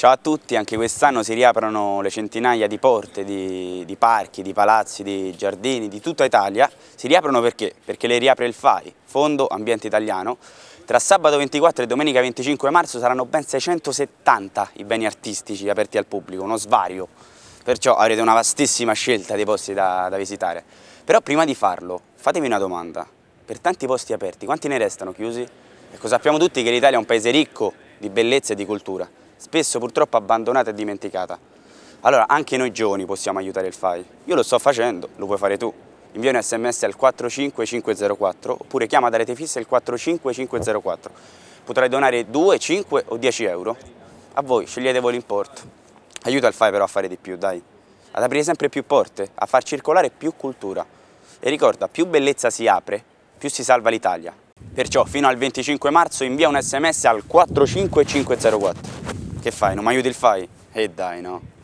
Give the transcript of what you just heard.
Ciao a tutti, anche quest'anno si riaprono le centinaia di porte, di, di, parchi, di palazzi, di giardini, di tutta Italia. Si riaprono perché? Perché le riapre il FAI, Fondo Ambiente Italiano. Tra sabato 24 e domenica 25 marzo saranno ben 670 i beni artistici aperti al pubblico, uno svario. Perciò avrete una vastissima scelta di posti da, da visitare. Però prima di farlo, fatemi una domanda. Per tanti posti aperti, quanti ne restano chiusi? Ecco, sappiamo tutti che l'Italia è un paese ricco di bellezza e di cultura spesso purtroppo abbandonata e dimenticata. Allora anche noi giovani possiamo aiutare il FAI. Io lo sto facendo, lo puoi fare tu. Invia un sms al 45504 oppure chiama da rete fissa il 45504. Potrai donare 2, 5 o 10 euro. A voi, scegliete voi l'importo. Aiuta il FAI però a fare di più, dai. Ad aprire sempre più porte, a far circolare più cultura. E ricorda, più bellezza si apre, più si salva l'Italia. Perciò fino al 25 marzo invia un sms al 45504. Che fai? Non mi aiuti il fai? E eh, dai, no.